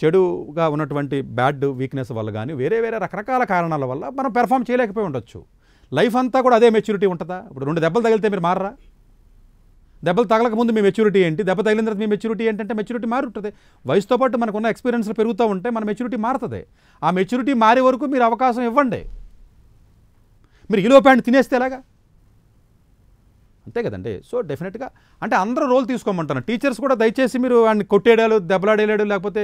[SPEAKER 2] చెడుగా ఉన్నటువంటి బ్యాడ్ వీక్నెస్ వల్ల కానీ వేరే వేరే రకరకాల కారణాల వల్ల మనం పెర్ఫామ్ చేయలేకపోయి ఉండొచ్చు లైఫ్ అంతా కూడా అదే మెచ్యూరిటీ ఉంటుందా ఇప్పుడు రెండు దెబ్బలు తగిలితే మీరు మారరా దెబ్బలు తగలక ముందు మీ మెచ్యూరిటీ ఏంటి దెబ్బ తగిలిన తర్వాత మీ మెచ్యూరిటీ ఏంటంటే మెచ్యూరిటీ మారుంటుంది వయసుతో పాటు మనకున్న ఎక్స్పీరియన్స్లు పెరుగుతూ ఉంటే మన మెచ్యూరిటీ మారుతుంది ఆ మెచ్యూరిటీ మారే వరకు మీరు అవకాశం ఇవ్వండి మీరు ఇలో ప్యాంట్ తినేస్తే ఎలాగా అంతే కదండి సో డెఫినెట్గా అంటే అందరూ రోల్ తీసుకోమంటారు టీచర్స్ కూడా దయచేసి మీరు వాడిని కొట్టేడాలు దెబ్బలాడేలాడు లేకపోతే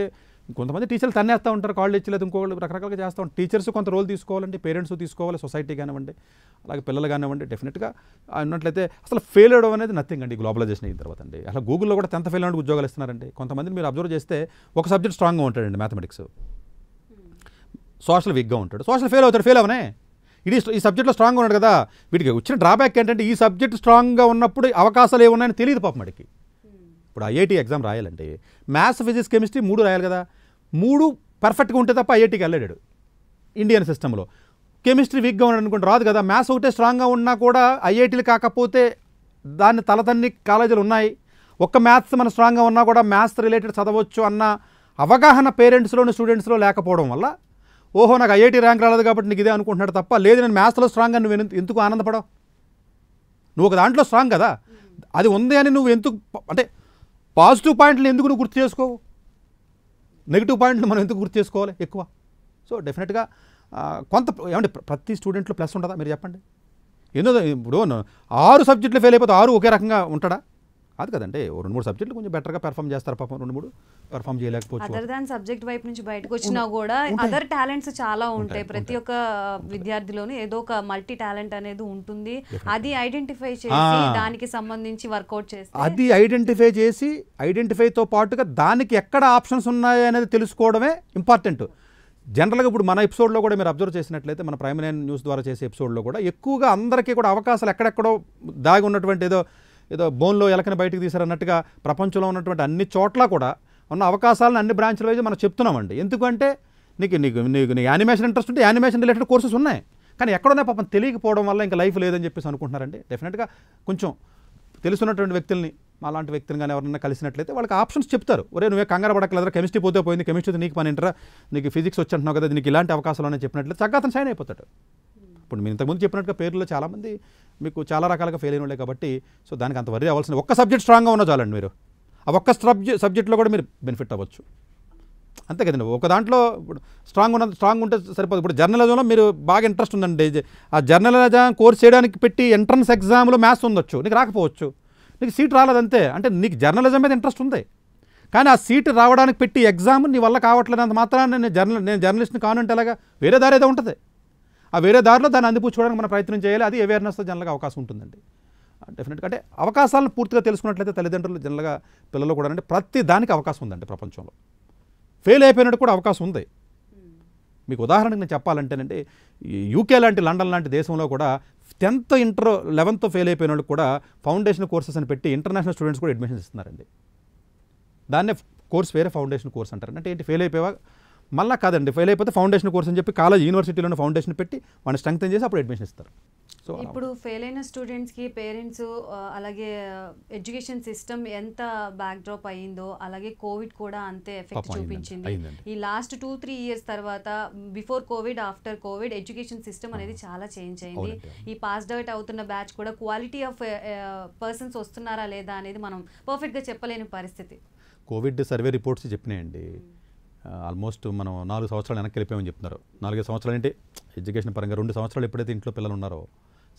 [SPEAKER 2] కొంతమంది టీచర్లు తన్నేస్తూ ఉంటారు కాళ్ళు లేదు ఇంకో రకరకాలుగా చేస్తూ ఉంటారు టీచర్స్ కొంత రోల్ తీసుకోవాలండి పేరెంట్స్ తీసుకోవాలి సొసైటీ కానివ్వండి అలాగే పిల్లలు కానివ్వండి డెఫినెట్గా ఉన్నట్లయితే అసలు ఫెయిల్ అవడం అనేది నథింగ్ అండి గ్లోబలైజేషన్ అయిన తర్వాత అండి అసలు గూగుల్లో కూడా ఎంత ఫెయిల్ అవ్వడానికి ఉద్యోగాలు ఇస్తున్నారండి కొంతమంది మీరు అబ్జర్వ్ చేస్తే ఒక సబ్జెక్ట్ స్ట్రాంగ్గా ఉంటాడండి మ్యాథమెటిక్స్ సోషల్ వీక్గా ఉంటాడు సోషల్ ఫెయిల్ అవుతాడు ఫెయిల్ అవనే ఇది ఈ సబ్జెక్ట్లో స్ట్రాంగ్గా ఉన్నాడు కదా వీటికి వచ్చిన డ్రాబ్యాక్ ఏంటంటే ఈ సబ్జెక్ట్ స్ట్రాంగ్గా ఉన్నప్పుడు అవకాశాలు ఏమున్నాయని తెలియదు పాపం వాడికి ఇప్పుడు ఐఐటి ఎగ్జామ్ రాయాలంటే మ్యాథ్స్ ఫిజిక్స్ కెమిస్ట్రీ మూడు రాయాలి కదా మూడు పర్ఫెక్ట్గా ఉంటే తప్ప ఐఐటికి వెళ్ళాడు ఇండియన్ సిస్టంలో కెమిస్ట్రీ వీక్గా ఉన్నాడు అనుకోండి రాదు కదా మ్యాథ్స్ ఒకటే స్ట్రాంగ్గా ఉన్నా కూడా ఐఐటీలు కాకపోతే దాన్ని తలతన్ని కాలేజీలు ఉన్నాయి ఒక్క మ్యాథ్స్ మనం స్ట్రాంగ్గా ఉన్నా కూడా మ్యాథ్స్ రిలేటెడ్ చదవచ్చు అన్న అవగాహన పేరెంట్స్లోని స్టూడెంట్స్లో లేకపోవడం వల్ల ఓహో నాకు ఐఐటీ ర్యాంక్ రాలేదు కాబట్టి నీకు ఇదే అనుకుంటున్నాడు తప్ప లేదు నేను మ్యాథ్స్లో స్ట్రాంగ్ అని నువ్వు ఎందుకు ఆనందపడవు నువ్వు ఒక దాంట్లో స్ట్రాంగ్ కదా అది ఉంది అని నువ్వు ఎందుకు అంటే పాజిటివ్ పాయింట్లు ఎందుకు నువ్వు గుర్తు చేసుకోవు నెగిటివ్ పాయింట్లు మనం ఎందుకు గుర్తు చేసుకోవాలి ఎక్కువ సో డెఫినెట్గా కొంత ఏమంటే ప్రతి స్టూడెంట్లో ప్లస్ ఉంటుందా మీరు చెప్పండి ఎందుకు ఇప్పుడు ఆరు సబ్జెక్టులు ఫెయిల్ అయిపోతే ఆరు ఒకే రకంగా ఉంటాడా అది కదంటే రెండు మూడు సబ్జెక్టులు కొంచెం బెటర్గా పెర్ఫామ్ చేస్తారు పాపం రెండు మూడు పెర్ఫామ్ చేయలేకపోవచ్చు అదర్
[SPEAKER 1] దాన్ సబ్జెక్ట్ వైపు నుంచి బయటకు వచ్చినా కూడా అదర్ టాలెంట్స్ చాలా ఉంటాయి ప్రతి ఒక్క విద్యార్థిలోని ఏదో ఒక మల్టీ టాలెంట్ అనేది ఉంటుంది అది ఐడెంటిఫై చేసి దానికి సంబంధించి వర్కౌట్ చేసి
[SPEAKER 2] అది ఐడెంటిఫై చేసి ఐడెంటిఫైతో పాటుగా దానికి ఎక్కడ ఆప్షన్స్ ఉన్నాయి అనేది తెలుసుకోవడమే ఇంపార్టెంట్ జనరల్గా ఇప్పుడు మన ఎపిసోడ్లో కూడా మీరు అబ్జర్వ్ చేసినట్లయితే మన ప్రైమ్ న్యూస్ ద్వారా చేసే ఎపిసోడ్లో కూడా ఎక్కువగా అందరికీ కూడా అవకాశాలు ఎక్కడెక్కడో దాగి ఉన్నటువంటి ఏదో ఏదో బోన్లో ఎలకని బయటకు తీశారన్నట్టుగా ప్రపంచంలో ఉన్నటువంటి అన్ని చోట్ల కూడా ఉన్న అవకాశాలను అన్ని బ్రాంచ్ల వైజ్ మనం చెప్తున్నామండి ఎందుకంటే నీకు నీకు నీకు నీకు యానిమేషన్ ఇంట్రెస్ట్ ఉంటే యానిమేషన్ రిలేటెడ్ కోర్సెస్ ఉన్నాయి కానీ ఎక్కడున్నా పాపం తెలియకపోవడం వల్ల ఇంకా లైఫ్ లేదని చెప్పేసి అనుకుంటున్నారండి డెఫినెట్గా కొంచెం తెలుసున్నటువంటి వ్యక్తుల్ని అలాంటి వ్యక్తిని కానీ ఎవరైనా కలిసినట్లయితే వాళ్ళకి ఆప్షన్స్ చెప్తారు ఒరే నువ్వే కంగారు పడకలేదురా కెమిస్ట్రీ పోతే పోయింది కెమిస్ట్రీ నీకు పని ఇంటరా నీకు ఫిజిక్స్ వచ్చి అంటున్నావు కదా నీకు ఇలాంటి అవకాశాలు అని చెప్పినట్లయితే చక్కగా సైన్ అయిపోతాడు ఇప్పుడు మీరు ఇంతకుముందు చెప్పినట్టుగా పేర్లో చాలామంది మీకు చాలా రకాలుగా ఫెయిల్ అయిన వాళ్ళే కాబట్టి సో దానికి అంత వరి అవ్వాల్సిన ఒక్క సబ్జెక్ట్ స్ట్రాంగ్గా ఉన్నా చాలండి మీరు ఆ ఒక్క సబ్జెక్ట్ సబ్జెక్ట్లో కూడా మీరు బెనిఫిట్ అవ్వచ్చు అంతే కదండి ఒక దాంట్లో ఇప్పుడు స్ట్రాంగ్ ఉన్న స్ట్రాంగ్ ఉంటే సరిపోదు ఇప్పుడు జర్నలిజంలో మీరు బాగా ఇంట్రెస్ట్ ఉందండి ఆ జర్నలిజం కోర్స్ చేయడానికి పెట్టి ఎంట్రన్స్ ఎగ్జామ్లో మ్యాథ్స్ ఉండొచ్చు నీకు రాకపోవచ్చు నీకు సీట్ రాలేదంతే అంటే నీకు జర్నలిజం మీద ఇంట్రెస్ట్ ఉంది కానీ ఆ సీట్ రావడానికి పెట్టి ఎగ్జామ్ నీ వల్ల అంత మాత్రాన్ని నేను జర్నల్ నేను జర్నలిస్ట్ని కానుంటే అలాగా ఎలాగా వేరే దారి ఏదో ఉంటుంది ఆ వేరే దారిలో దాన్ని అందిపుచ్చుకోవడానికి మనం ప్రయత్నం చేయాలి అది అవేర్నెస్తో జనరల్గా అవకాశం ఉంటుందండి డెఫినెట్గా అంటే అవకాశాలను పూర్తిగా తెలుసుకున్నట్లయితే తల్లిదండ్రులు జనరల్గా పిల్లలు కూడా అంటే ప్రతి దానికి అవకాశం ఉందండి ప్రపంచంలో ఫెయిల్ అయిపోయినట్టు కూడా అవకాశం ఉంది మీకు ఉదాహరణకు నేను చెప్పాలంటేనండి యూకే లాంటి లండన్ లాంటి దేశంలో కూడా టెన్త్ ఇంటర్ లెవెన్త్ ఫెయిల్ అయిపోయిన కూడా ఫౌండేషన్ కోర్సెస్ అని పెట్టి ఇంటర్నేషనల్ స్టూడెంట్స్ కూడా అడ్మిషన్స్ ఇస్తున్నారండి దాన్నే కోర్స్ వేరే ఫౌండేషన్ కోర్స్ అంటారు అంటే ఏంటి ఫెయిల్ అయిపోయా మళ్ళీ కాదండి ఫెయిల్ అయిపోతే ఫౌండేషన్ కోర్స్ అని చెప్పి కాలేజ్ యూనివర్సిటీలోనే ఫౌండేషన్ పెట్టి వాళ్ళని స్ట్రెంగ్త్ చేసి అప్పుడు అడ్మిషన్ ఇస్తారు సో ఇప్పుడు
[SPEAKER 1] ఫెయిల్ అయిన స్టూడెంట్స్కి పేరెంట్స్ అలాగే ఎడ్యుకేషన్ సిస్టమ్ ఎంత బ్యాక్డ్రాప్ అయ్యిందో అలాగే కోవిడ్ కూడా అంతే ఎఫెక్ట్ చూపించింది ఈ లాస్ట్ టూ త్రీ ఇయర్స్ తర్వాత before covid after covid education system అనేది చాలా చేంజ్ అయింది ఈ పాస్డ్ అవుట్ అవుతున్న బ్యాచ్ కూడా క్వాలిటీ ఆఫ్ పర్సన్స్ వస్తున్నారా లేదా అనేది మనం పర్ఫెక్ట్గా చెప్పలేని పరిస్థితి
[SPEAKER 2] కోవిడ్ సర్వే రిపోర్ట్స్ చెప్పినాయండి ఆల్మోస్ట్ మనం నాలుగు సంవత్సరాలు వెనక్కి వెళ్ళిపోయామని చెప్తున్నారు నాలుగైదు సంవత్సరాలు ఏంటి ఎడ్యుకేషన్ పరంగా రెండు సంవత్సరాలు ఎప్పుడైతే ఇంట్లో పిల్లలు ఉన్నారో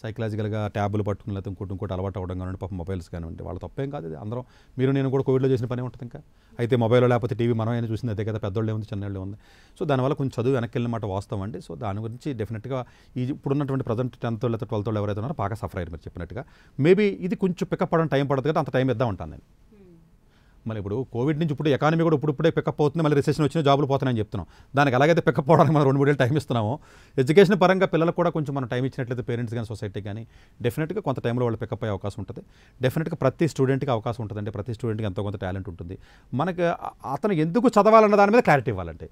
[SPEAKER 2] సైకలాజికల్గా ట్యాబ్లు పట్టుకుని లేకపోతే ఇంకోటి ఇంకోటి అలవాటు అవ్వడం కానివ్వండి పాపం మొబైల్స్ కానివ్వండి వాళ్ళ తప్పేం కాదు ఇది అందరం మీరు నేను కూడా కోవిడ్లో చేసిన పని ఉంటుంది ఇంకా అయితే మొబైల్లో లేకపోతే టీవీ మనం అయినా చూసింది అదే కదా పెద్దోళ్ళు ఉంది చిన్నోళ్ళు ఉంది సో దానివల్ల కొంచెం చదువు వెనక్కి వెళ్ళిన మాట వాస్తవం అండి సో దాని గురించి డెఫినెట్గా ఈ ఇప్పుడున్నటువంటి ప్రజెంట్ టెన్త్ లేకపోతే ట్వెల్త్ ఎవరైతే ఉన్నారో బాగా సఫర్ అయ్యారు మీరు చెప్పినట్టుగా మేబీ ఇది కొంచెం పికప్ అవ్వడం టైం పడుతుంది కదా అంత టైం ఇద్దాం ఉంటాను నేను మళ్ళీ ఇప్పుడు కోవిడ్ నుంచి ఇప్పుడు ఎకానమీ కూడా ఇప్పుడు ఇప్పుడే పికప్ అవుతుంది మళ్ళీ రిసెషన్ వచ్చిన జాబులు పోతున్నాయని చెప్తున్నాం దానికి అలాగైతే పికప్ అవడానికి మనం రెండు మూడు టైం ఇస్తున్నాము ఎడ్యుకేషన్ పరంగా పిల్లలకు కూడా కొంచెం మనం టైం ఇచ్చినట్లయితే పేరెంట్స్ కానీ సొసైటీ కానీ డెఫినెట్గా కొంత టైంలో వాళ్ళు పికప్ అయ్యే అవకాశం ఉంటుంది డెఫినెట్గా ప్రతి స్టూడెంట్కి అవకాశం ఉంటుందండి ప్రతి స్టూడెంట్కి ఎంతో కొంత టాలెంట్ ఉంటుంది మనకి అతను ఎందుకు చదవాలన్న దాని మీద క్లారిటీ ఇవ్వాలంటే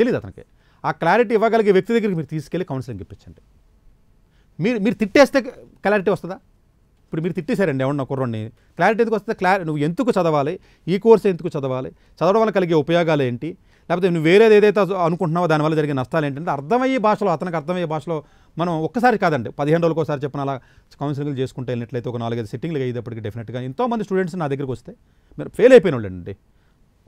[SPEAKER 2] తెలియదు అతనికి ఆ క్లారిటీ ఇవ్వగలిగే వ్యక్తి దగ్గరికి మీరు తీసుకెళ్ళి కౌన్సిలింగ్ ఇప్పించండి మీరు మీరు తిట్టేస్తే క్లారిటీ వస్తుందా ఇప్పుడు మీరు తిట్టేశారండి ఎవరన్నా కుర్రాన్ని క్లారిటీ ఎందుకు వస్తే క్లారి నువ్వు ఎందుకు చదవాలి ఈ కోర్స్ ఎందుకు చదవాలి చదవడం వల్ల కలిగే ఉపయోగాలు ఏంటి లేకపోతే నువ్వు వేరేది ఏదైతే అనుకుంటున్నావో దానివల్ల జరిగే నష్టాలు ఏంటంటే అర్థమయ్యే భాషలో అతనికి అర్థమయ్యే భాషలో మనం ఒక్కసారి కాదండి పదిహేను రోజులకు ఒకసారి చెప్పిన అలా కౌన్సిలింగ్లు చేసుకుంటే వెళ్ళినట్లయితే ఒక నాలుగైదు సెట్టింగ్లు అయ్యేటప్పటికి డెఫినెట్గా ఎంతోమంది స్టూడెంట్స్ నా దగ్గరికి వస్తే మీరు ఫెయిల్ అయిపోయిన వాళ్ళండి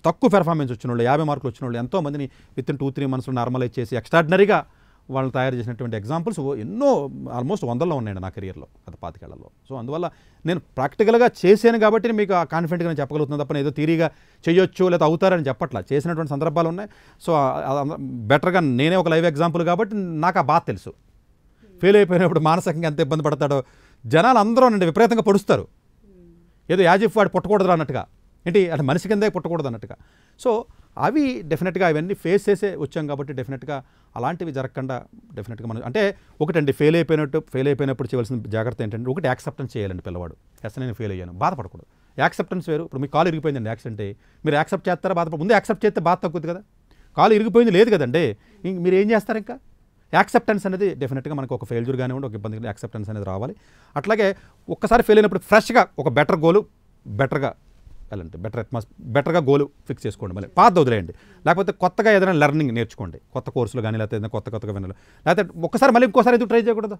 [SPEAKER 2] తక్కువ పెర్ఫార్మెన్స్ వచ్చిన వాళ్ళు యాభై మార్కులు వచ్చిన వాళ్ళు ఎంతోమందిని విత్ ఇన్ టూ త్రీ మంత్స్లో నార్మలైజ్ చేసి ఎక్స్ట్రాడినరీగా వాళ్ళు తయారు చేసినటువంటి ఎగ్జాంపుల్స్ ఎన్నో ఆల్మోస్ట్ వందల్లో ఉన్నాయండి నా కెరియర్లో గత పాతికేళ్లలో సో అందువల్ల నేను ప్రాక్టికల్గా చేశాను కాబట్టి మీకు ఆ కాన్ఫిడెంట్గా నేను చెప్పగలుగుతున్నాను తప్ప ఏదో తీరిగా చేయొచ్చు లేదా అవుతారని చెప్పట్లా చేసినటువంటి సందర్భాలు ఉన్నాయి సో బెటర్గా నేనే ఒక లైవ్ ఎగ్జాంపుల్ కాబట్టి నాకు ఆ బాధ తెలుసు ఫెయిల్ అయిపోయినప్పుడు మానసికంగా ఎంత ఇబ్బంది పడతాడో జనాలు అందరూ నండి విపరీతంగా పొడుస్తారు ఏదో యాజిఫ్ వాడు పుట్టకూడదు అన్నట్టుగా ఏంటి అంటే మనిషి కిందే పుట్టకూడదు అన్నట్టుగా సో అవి డెఫినెట్గా అవన్నీ ఫేస్ చేసే వచ్చాం కాబట్టి డెఫినెట్గా అలాంటివి జరగకుండా డెఫినెట్గా మనం అంటే ఒకటండి ఫెయిల్ అయిపోయినట్టు ఫెయిల్ అయిపోయినప్పుడు చేయాల్సిన జాగ్రత్త ఏంటంటే ఒకటి యాక్సెప్టెన్స్ చేయాలండి పిల్లవాడు ఎస్ నేను ఫెయిల్ అయ్యాను బాధపడకూడదు యాక్సెప్టెన్స్ వేరు ఇప్పుడు మీ కాలు ఇరిగిపోయిందండి యాక్సిడెంట్ మీరు యాక్సెప్ట్ చేస్తారా బాధపడదు ముందు యాక్సెప్ట్ చేస్తే బాధ తగ్గుద్ది కదా కాలు ఇరిగిపోయింది లేదు కదండి ఇంక మీరు ఏం చేస్తారు ఇంకా యాక్సెప్టెన్స్ అనేది డెఫినెట్గా మనకు ఒక ఫెయిల్యూర్ కానివ్వండి ఒక ఇబ్బంది యాక్సెప్టెన్స్ అనేది రావాలి అట్లాగే ఒక్కసారి ఫెయిల్ అయినప్పుడు ఫ్రెష్గా ఒక బెటర్ గోలు బెటర్గా వెళ్ళండి బెటర్ అట్మాస్ బెటర్గా గోల్ ఫిక్స్ చేసుకోండి మళ్ళీ పాత వదిలేయండి లేకపోతే కొత్తగా ఏదైనా లెర్నింగ్ నేర్చుకోండి కొత్త కోర్సులు కానీ లేకపోతే ఏదైనా కొత్త కొత్తగా వినాలి లేకపోతే ఒకసారి మళ్ళీ ఇంకోసారి ఏదో ట్రై చేయకూడదు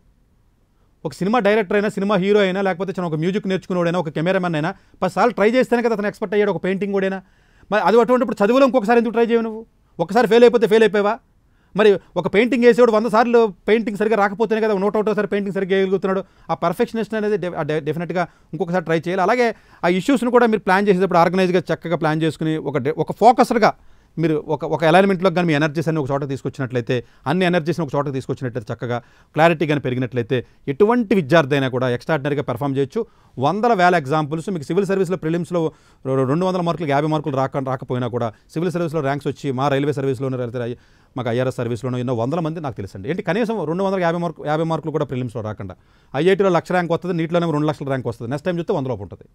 [SPEAKER 2] ఒక సినిమా డైరెక్టర్ అయినా సినిమా హీరో అయినా లేకపోతే చిన్న ఒక మ్యూజిక్ నేర్చుకునేవాడైనా ఒక కెమెరామెన్ అయినా పదిసార్లు ట్రై చేస్తేనే కదా అతను ఎక్స్పర్ట్ అయ్యాడు ఒక పెయింటింగ్ కూడా అయినా మరి అది అటువంటిప్పుడు చదువులో ఇంకొకసారి ఎందుకు ట్రై చేయవు నువ్వు ఒకసారి ఫెయిల్ అయిపోతే ఫెయిల్ అయిపోయావా మరి ఒక పెయింటింగ్ వేసేవాడు వంద సార్లు పెయింటింగ్ సరిగ్గా రాకపోతేనే కదా నోట్ అవుట్ సార్ పెయింటింగ్ సరిగ్గా వేయగలుగుతున్నాడు ఆ పర్ఫెక్షనిస్ట్ అనేది డెఫినెట్గా ఇంకొకసారి ట్రై చేయాలి అలాగే ఆ ఇష్యూస్ని కూడా మీరు ప్లాన్ చేసేటప్పుడు ఆర్గనైజ్గా చక్కగా ప్లాన్ చేసుకుని ఒక ఒక ఫోకస్డ్గా మీరు ఒక ఒక అలైన్మెంట్లో కానీ మీ ఎనర్జీస్ అన్ని ఒక చోట తీసుకొచ్చినట్లయితే అన్ని ఎనర్జీస్ని ఒక చోట తీసుకొచ్చినట్లయితే చక్కగా క్లారిటీ కానీ పెరిగినట్లయితే ఎటువంటి విద్యార్థి అయినా కూడా ఎక్స్ట్రాడినరీగా పెర్ఫామ్ చేయొచ్చు వందల వేల ఎగ్జాంపుల్స్ మీకు సివిల్ సర్వీస్లో ప్రిలిమ్స్లో రెండు వందల మార్కులు యాభై మార్కులు రాక రాకపోయినా కూడా సివిల్ సర్వీస్లో ర్యాంక్స్ వచ్చి మా రైల్వే సర్వీస్లో వెళ్తాయి మాకు ఐఆర్ఎస్ సర్వీస్లోనూ ఎన్నో వందల మంది నాకు తెలుసండి ఏంటి కనీసం రెండు వందల యాభై మార్కు యాభై మార్కులు కూడా ప్రిలిమ్స్లో రాకుండా ఐఐటీలో లక్ష ర్యాంక్ వస్తుంది నీటిలోనే రెండు లక్షల ర్యాంక్ వస్తుంది నెక్స్ట్ టైం చూస్తే వందలోపు ఉంటుంది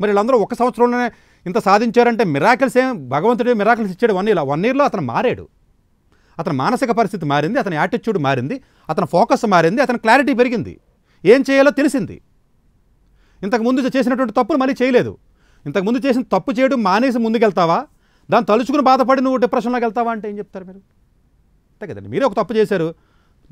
[SPEAKER 2] మరి వీళ్ళందరూ ఒక సంవత్సరంలోనే ఇంత సాధించారంటే మిరాకిల్స్ ఏం భగవంతుడే మిరాకల్స్ ఇచ్చాడు వన్ ఇయర్ వన్ ఇయర్లో అతను మారాడు అతని మానసిక పరిస్థితి మారింది అతని యాటిట్యూడ్ మారింది అతని ఫోకస్ మారింది అతని క్లారిటీ పెరిగింది ఏం చేయాలో తెలిసింది ఇంతకుముందు చేసినటువంటి తప్పులు మళ్ళీ చేయలేదు ఇంతకుముందు చేసిన తప్పు చేయడం మానేసి ముందుకెళ్తావా దాన్ని తలుచుకుని బాధపడి నువ్వు డిప్రెషన్లోకి వెళ్తావా అంటే ఏం చెప్తారు మీరు అంతే కదండి మీరే ఒక తప్పు చేశారు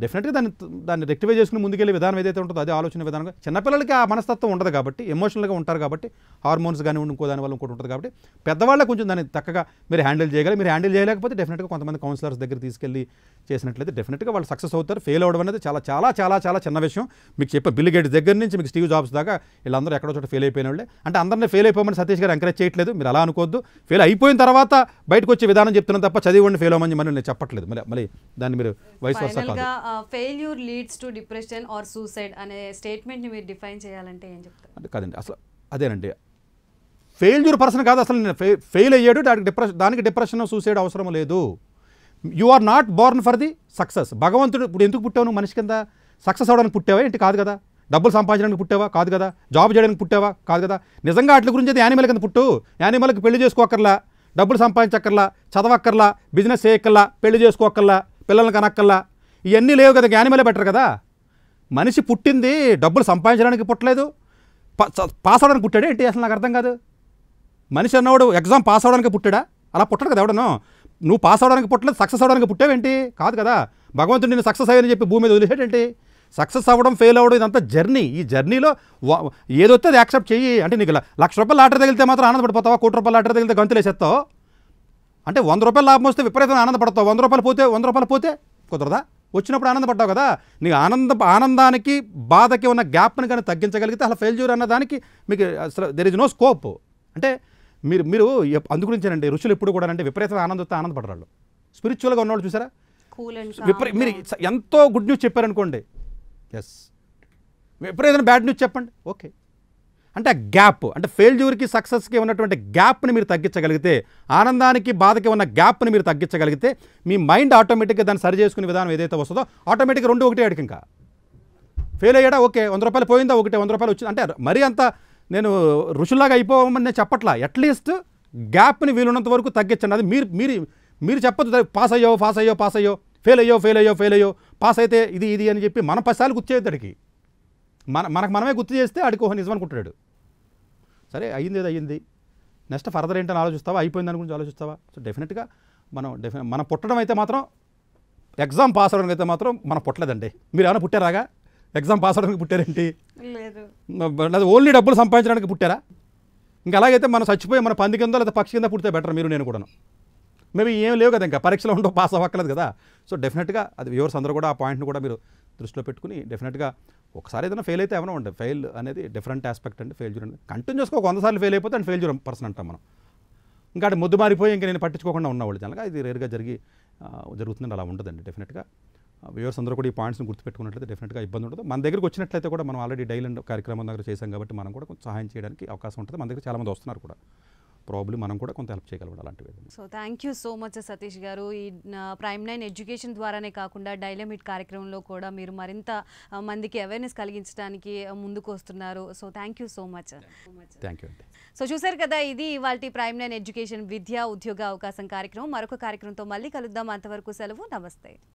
[SPEAKER 2] డెఫినెట్గా దాన్ని దాన్ని రెక్టిఫై చేసుకుని ముందుకెళ్ళే విధానం ఏదైతే ఉంటుందో అదే ఆలోచన విధానంగా చిన్నపిల్లలకి ఆ మనస్తత్వం ఉండదు కాబట్టి ఎమోషనల్గా ఉంటారు కాబట్టి హార్మోన్స్ కానీ ఇంకో దాని వల్ల ఇంకోటి ఉంటుంది కాబట్టి పెద్దవాళ్ళ కొంచెం దాన్ని చక్కగా మీరు హ్యాండిల్ చేయగలరు మీరు హ్యాండిల్ చేయలేకపోతే డెఫినెట్గా కొంతమంది కౌన్సిలర్స్ దగ్గర తీసుకెళ్ళి చేసినట్లయితే డెఫినెట్గా వాళ్ళు సక్సెస్ అవుతారు ఫెయిల్ అవ్వడం అనేది చాలా చాలా చాలా చాలా చిన్న విషయం మీకు చెప్పే బిల్ గేట్స్ దగ్గర నుంచి మీకు స్టీవ్ జాబ్స్ దాకా వీళ్ళందరూ ఎక్కడో చోట ఫెయిల్ అయిపోయిన వాళ్ళే అంటే అందరినీ ఫెయిల్ అయిపోమని సతీష్ గారు ఎంకరేజ్ చేయట్లేదు మీరు అలా అనుకోవద్దు ఫెయిల్ అయిపోయిన తర్వాత బయటకు వచ్చే విధానం చెప్తున్నాను తప్ప చదివండి ఫెయిల్ అవ్వమని మనం నేను చెప్పట్లేదు మళ్ళీ మళ్ళీ దాన్ని మీరు వయసు వస్తా కాదు
[SPEAKER 1] failure leads to depression or suicide అనే స్టేట్మెంట్ని మీరు డిఫైన్ చేయాలంటే ఏం చెప్తారు
[SPEAKER 2] అంటే కాదండి అసలు అదేనండి ఫెయిల్యూర్ పర్సన్ కాదు అసలు నేను ఫెయిల్ అయ్యాడు దానికి డిప్రెషన్ దానికి డిప్రెషన్ సూసైడ్ అవసరం లేదు you are not born for the success భగవంతుడు ఇప్పుడు ఎందుకు పుట్టావు నువ్వు మనిషి కింద సక్సెస్ అవ్వడానికి పుట్టావా ఏంటి కాదు కదా డబ్బులు సంపాదించడానికి పుట్టావా కాదు కదా జాబ్ చేయడానికి పుట్టావా కాదు కదా నిజంగా వాటి గురించి అది యానిమల్ కింద పుట్టు యానిమల్కి పెళ్లి చేసుకోకర్లా డబ్బులు సంపాదించక్కర్లా చదవక్కర్లా బిజినెస్ చేయక్కర్లా పెళ్లి చేసుకోకర్లా పిల్లల్ని కనక్కర్లా ఇవన్నీ లేవు కదా యానిమలే బెటర్ కదా మనిషి పుట్టింది డబ్బులు సంపాదించడానికి పుట్టలేదు పాస్ అవడానికి పుట్టాడు ఏంటి అసలు నాకు అర్థం కాదు మనిషి అన్నవాడు ఎగ్జామ్ పాస్ అవడానికి పుట్టాడా అలా పుట్టడు కదా ఎవడను నువ్వు పాస్ అవడానికి పుట్టలేదు సక్సెస్ అవడానికి పుట్టావేంటి కాదు కదా భగవంతుడు నేను సక్సెస్ అయ్యని చెప్పి భూమి మీద వదిలేసాడేంటి సక్సెస్ అవ్వడం ఫెయిల్ అవ్వడం ఇదంతా జర్నీ ఈ జర్నీలో ఏదొస్తే అది యాక్సెప్ట్ చెయ్యి అంటే నీకు లక్ష రూపాయలు లాటరీ తగిలితే మాత్రం ఆనందపడిపోతావా కోటి రూపాయలు లాటరీ తగిలితే గంతులేసేస్తావు అంటే వంద రూపాయలు లాభం వస్తే విపరీతంగా ఆనందపడతావు వంద రూపాయలు పోతే వంద రూపాయలు పోతే కుదరదా వచ్చినప్పుడు ఆనందపడ్డావు కదా నీకు ఆనంద ఆనందానికి బాధకి ఉన్న గ్యాప్ని కానీ తగ్గించగలిగితే అసలు ఫెయిల్యూర్ అన్న దానికి మీకు అసలు దెర్ ఇస్ నో స్కోప్ అంటే మీరు మీరు అందు అందుగురించారండి ఋషులు ఎప్పుడు కూడా అంటే విపరీతంగా ఆనందంతో ఆనందపడరాళ్ళు స్పిరిచువల్గా ఉన్నవాళ్ళు చూసారా విపరీ మీరు ఎంతో గుడ్ న్యూస్ చెప్పారనుకోండి ఎస్ విపరీతం బ్యాడ్ న్యూస్ చెప్పండి ఓకే అంటే గ్యాప్ అంటే ఫెయిల్యూర్కి సక్సెస్కి ఉన్నటువంటి గ్యాప్ని మీరు తగ్గించగలిగితే ఆనందానికి బాధకి ఉన్న గ్యాప్ని మీరు తగ్గించగలిగితే మీ మైండ్ ఆటోమేటిక్గా దాన్ని సరి చేసుకునే విధానం ఏదైతే వస్తుందో ఆటోమేటిక్గా రెండు ఒకటి అడిగి ఇంకా ఫెయిల్ అయ్యాడా ఓకే వంద రూపాయలు పోయిందా ఒకటే వంద రూపాయలు వచ్చింది అంటే మరీ అంత నేను ఋషులాగా అయిపోవమని నేను చెప్పట్లా అట్లీస్ట్ గ్యాప్ని వీలున్నంత వరకు తగ్గించండి అది మీరు మీరు మీరు చెప్పదు పాస్ అయ్యో పాస్ అయ్యో పాస్ అయ్యో ఫెయిల్ అయ్యో ఫెయిల్ అయ్యో ఫెయిల్ అయ్యో పాస్ అయితే ఇది ఇది అని చెప్పి మన పసాలు గుర్తు చేయొద్దు అడికి మన మనకు మనమే గుర్తు చేస్తే అడికి ఓహో నిజం సరే అయ్యింది ఏదో అయ్యింది నెక్స్ట్ ఫర్దర్ ఏంటని ఆలోచిస్తావా అయిపోయింది దాని గురించి ఆలోచిస్తావా సో డెఫినెట్గా మనం డెఫిన మనం పుట్టడం అయితే మాత్రం ఎగ్జామ్ పాస్ అవడానికి అయితే మాత్రం మనం పుట్టలేదండి మీరు ఏమైనా పుట్టారాగా ఎగ్జామ్ పాస్ అవడానికి పుట్టారేంటి లేదు ఓన్లీ డబ్బులు సంపాదించడానికి పుట్టారా ఇంకా అలాగైతే మనం చచ్చిపోయి మన పంది కింద లేదా పక్షి కింద పుడితే బెటర్ మీరు నేను కూడాను మేబీ ఏం లేవు కదా ఇంకా పరీక్షలో ఉండవు పాస్ అవ్వక్కర్లేదు కదా సో డెఫినెట్గా అది వ్యూవర్స్ అందరూ కూడా ఆ పాయింట్ని కూడా మీరు దృష్టిలో పెట్టుకుని డెఫినెట్గా ఒకసారి ఏదైనా ఫెయిల్ అయితే ఏమైనా ఉంటుంది ఫెయిల్ అనేది డిఫరెంట్ ఆస్పెక్ట్ అండి ఫెయిల్ చూడండి కంటిన్యూస్గా ఒక వందసార్లు ఫెయిల్ అయిపోతే అండ్ ఫెయిల్ చూడం పర్సన్ అంటాం మనం ఇంకా అంటే ముద్దు మారిపోయి ఇంకా నేను పట్టించుకోకుండా ఉన్నవాళ్ళు జనగా ఇది రేర్గా జరిగి జరుగుతుందండి అలా ఉండదండి డెఫినెట్గా వ్యూవర్స్ అందరూ కూడా ఈ పాయింట్స్ని గుర్తుపెట్టుకున్నట్లయితే డెఫినెట్గా ఇబ్బంది ఉండదు మన దగ్గరకు వచ్చినట్లయితే కూడా మనం ఆల్రెడీ డైలీ కార్యక్రమం దగ్గర చేశాం కాబట్టి మనం కూడా కొంచెం సహాయం చేయడానికి అవకాశం ఉంటుంది మన దగ్గర చాలామంది వస్తున్నారు కూడా ప్రాబ్లమ్ మనం కూడా కొంత హెల్ప్ అలాంటి విధంగా
[SPEAKER 1] so thank you so much Satish గారు ఈ ప్రైమ్ నైన్ ఎడ్యుకేషన్ ద్వారానే కాకుండా డైలమిట్ కార్యక్రమంలో కూడా మీరు మరింత మందికి అవేర్నెస్ కలిగించడానికి ముందుకు వస్తున్నారు so thank you so much thank you so చూసారు కదా ఇది ఇవాళ ప్రైమ్ నైన్ ఎడ్యుకేషన్ విద్య ఉద్యోగ అవకాశం కార్యక్రమం మరొక కార్యక్రమంతో మళ్ళీ కలుద్దాం అంతవరకు సెలవు నమస్తే